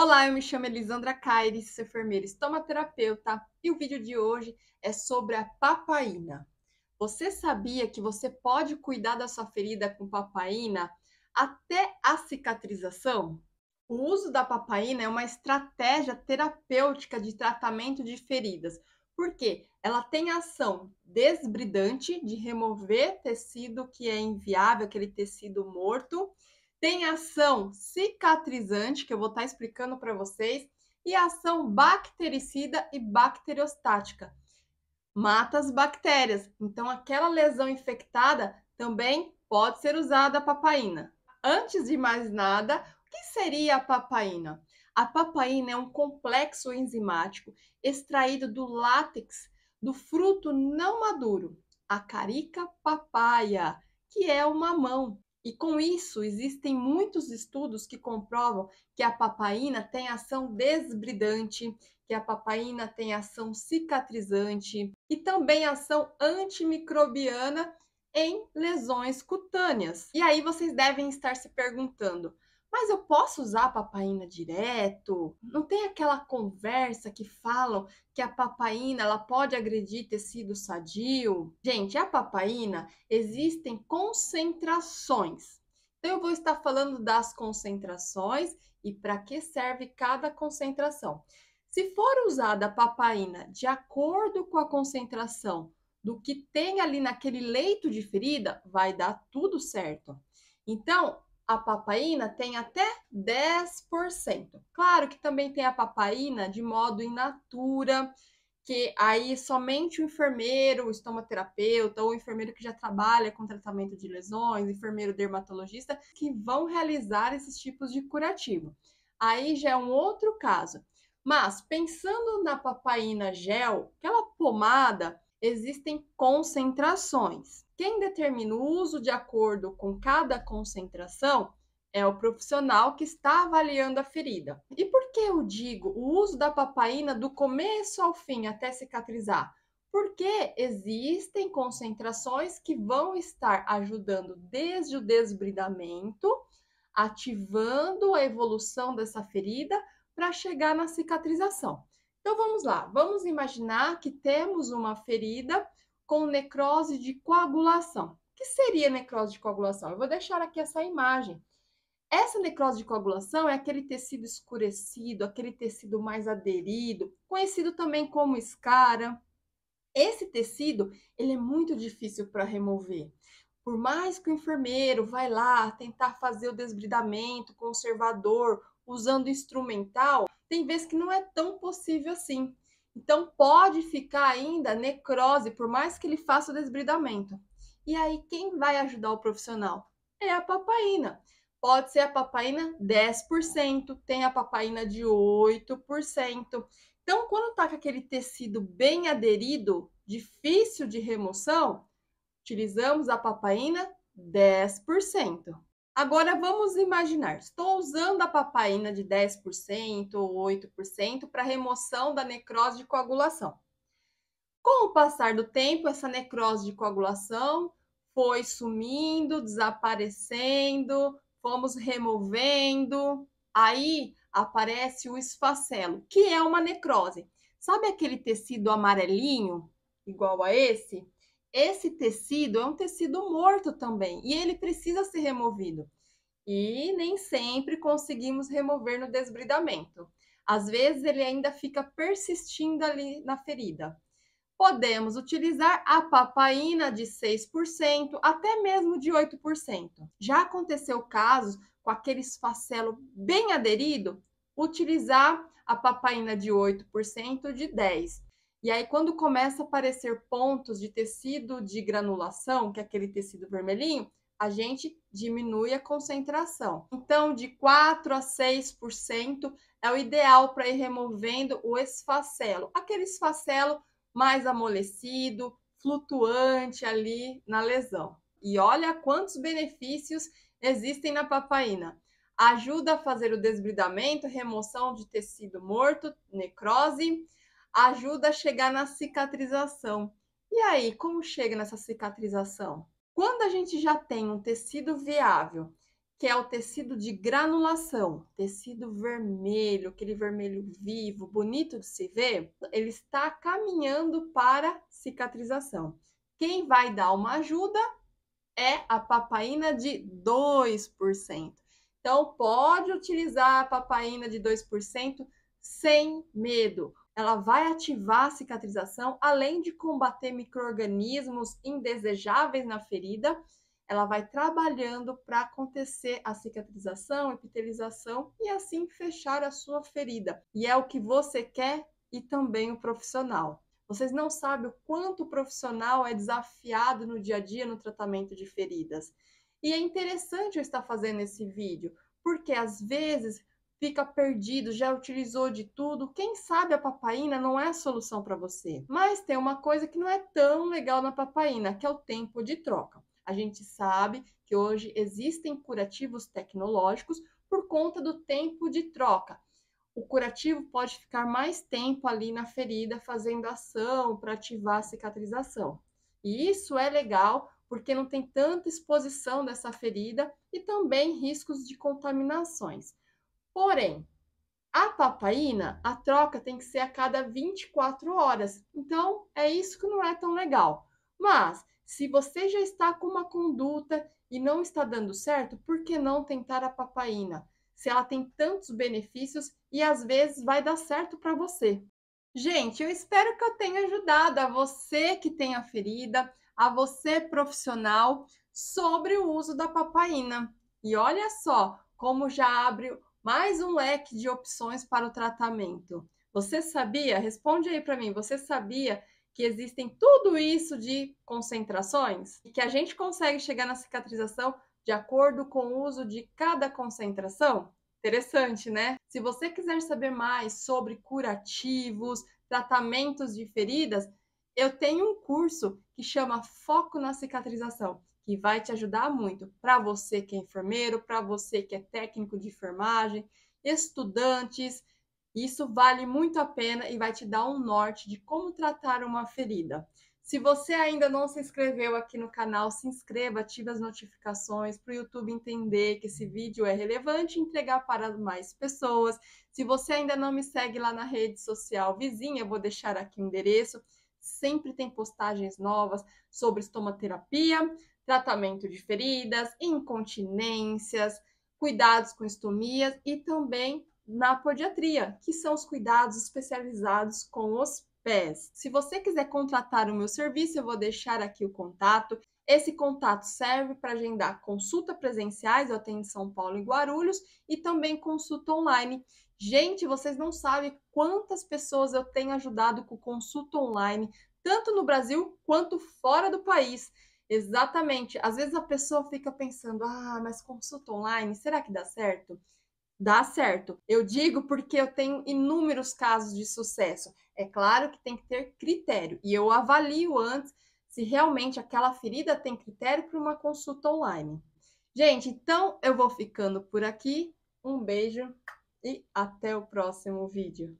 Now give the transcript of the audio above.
Olá, eu me chamo Elisandra Caires, sou enfermeira estomaterapeuta e o vídeo de hoje é sobre a papaina. Você sabia que você pode cuidar da sua ferida com papaina até a cicatrização? O uso da papaina é uma estratégia terapêutica de tratamento de feridas, porque ela tem ação desbridante de remover tecido que é inviável, aquele tecido morto, tem ação cicatrizante, que eu vou estar tá explicando para vocês, e ação bactericida e bacteriostática. Mata as bactérias, então aquela lesão infectada também pode ser usada a papaina. Antes de mais nada, o que seria a papaina? A papaina é um complexo enzimático extraído do látex do fruto não maduro, a carica papaya, que é o mamão. E com isso, existem muitos estudos que comprovam que a papaína tem ação desbridante, que a papaína tem ação cicatrizante e também ação antimicrobiana em lesões cutâneas. E aí vocês devem estar se perguntando: mas eu posso usar a papaina direto? Não tem aquela conversa que falam que a papaina ela pode agredir tecido sadio? Gente, a papaina existem concentrações. Então eu vou estar falando das concentrações e para que serve cada concentração. Se for usada a papaina de acordo com a concentração do que tem ali naquele leito de ferida, vai dar tudo certo. Então, a papaína tem até 10%. Claro que também tem a papaína de modo in natura, que aí somente o enfermeiro, o estomaterapeuta ou o enfermeiro que já trabalha com tratamento de lesões, enfermeiro dermatologista, que vão realizar esses tipos de curativo. Aí já é um outro caso. Mas pensando na papaína gel, aquela pomada existem concentrações. Quem determina o uso de acordo com cada concentração é o profissional que está avaliando a ferida. E por que eu digo o uso da papaína do começo ao fim até cicatrizar? Porque existem concentrações que vão estar ajudando desde o desbridamento, ativando a evolução dessa ferida para chegar na cicatrização. Então vamos lá, vamos imaginar que temos uma ferida com necrose de coagulação. O que seria necrose de coagulação? Eu vou deixar aqui essa imagem. Essa necrose de coagulação é aquele tecido escurecido, aquele tecido mais aderido, conhecido também como escara. Esse tecido, ele é muito difícil para remover. Por mais que o enfermeiro vai lá tentar fazer o desbridamento conservador usando instrumental, tem vezes que não é tão possível assim. Então, pode ficar ainda necrose, por mais que ele faça o desbridamento. E aí, quem vai ajudar o profissional? É a papaina. Pode ser a papaina 10%, tem a papaina de 8%. Então, quando está com aquele tecido bem aderido, difícil de remoção, utilizamos a papaina 10%. Agora vamos imaginar, estou usando a papaína de 10% ou 8% para remoção da necrose de coagulação. Com o passar do tempo, essa necrose de coagulação foi sumindo, desaparecendo, fomos removendo. Aí aparece o esfacelo, que é uma necrose. Sabe aquele tecido amarelinho, igual a esse? esse tecido é um tecido morto também e ele precisa ser removido. E nem sempre conseguimos remover no desbridamento. Às vezes ele ainda fica persistindo ali na ferida. Podemos utilizar a papaina de 6%, até mesmo de 8%. Já aconteceu casos com aquele esfacelo bem aderido, utilizar a papaina de 8% de 10%. E aí, quando começa a aparecer pontos de tecido de granulação, que é aquele tecido vermelhinho, a gente diminui a concentração. Então, de 4 a 6% é o ideal para ir removendo o esfacelo, aquele esfacelo mais amolecido, flutuante ali na lesão. E olha quantos benefícios existem na papaina. Ajuda a fazer o desbridamento, remoção de tecido morto, necrose, ajuda a chegar na cicatrização. E aí, como chega nessa cicatrização? Quando a gente já tem um tecido viável, que é o tecido de granulação, tecido vermelho, aquele vermelho vivo, bonito de se ver, ele está caminhando para cicatrização. Quem vai dar uma ajuda é a papaina de 2%. Então, pode utilizar a papaina de 2% sem medo ela vai ativar a cicatrização, além de combater micro-organismos indesejáveis na ferida, ela vai trabalhando para acontecer a cicatrização, epitelização e assim fechar a sua ferida. E é o que você quer e também o profissional. Vocês não sabem o quanto o profissional é desafiado no dia a dia no tratamento de feridas. E é interessante eu estar fazendo esse vídeo, porque às vezes fica perdido, já utilizou de tudo, quem sabe a papaina não é a solução para você. Mas tem uma coisa que não é tão legal na papaina, que é o tempo de troca. A gente sabe que hoje existem curativos tecnológicos por conta do tempo de troca. O curativo pode ficar mais tempo ali na ferida, fazendo ação para ativar a cicatrização. E isso é legal porque não tem tanta exposição dessa ferida e também riscos de contaminações. Porém, a papaína, a troca tem que ser a cada 24 horas. Então, é isso que não é tão legal. Mas, se você já está com uma conduta e não está dando certo, por que não tentar a papaína? Se ela tem tantos benefícios e às vezes vai dar certo para você. Gente, eu espero que eu tenha ajudado a você que tem a ferida, a você profissional, sobre o uso da papaína. E olha só como já abre mais um leque de opções para o tratamento. Você sabia? Responde aí para mim. Você sabia que existem tudo isso de concentrações e que a gente consegue chegar na cicatrização de acordo com o uso de cada concentração? Interessante, né? Se você quiser saber mais sobre curativos, tratamentos de feridas, eu tenho um curso que chama Foco na Cicatrização que vai te ajudar muito para você que é enfermeiro, para você que é técnico de enfermagem, estudantes. Isso vale muito a pena e vai te dar um norte de como tratar uma ferida. Se você ainda não se inscreveu aqui no canal, se inscreva, ative as notificações para o YouTube entender que esse vídeo é relevante e entregar para mais pessoas. Se você ainda não me segue lá na rede social vizinha, vou deixar aqui o endereço. Sempre tem postagens novas sobre estomaterapia, tratamento de feridas, incontinências, cuidados com estomias e também na podiatria, que são os cuidados especializados com os pés. Se você quiser contratar o meu serviço, eu vou deixar aqui o contato. Esse contato serve para agendar consulta presenciais, eu atendo em São Paulo e Guarulhos, e também consulta online. Gente, vocês não sabem quantas pessoas eu tenho ajudado com consulta online, tanto no Brasil quanto fora do país. Exatamente. Às vezes a pessoa fica pensando: ah, mas consulta online, será que dá certo? Dá certo. Eu digo porque eu tenho inúmeros casos de sucesso. É claro que tem que ter critério e eu avalio antes se realmente aquela ferida tem critério para uma consulta online. Gente, então eu vou ficando por aqui. Um beijo e até o próximo vídeo.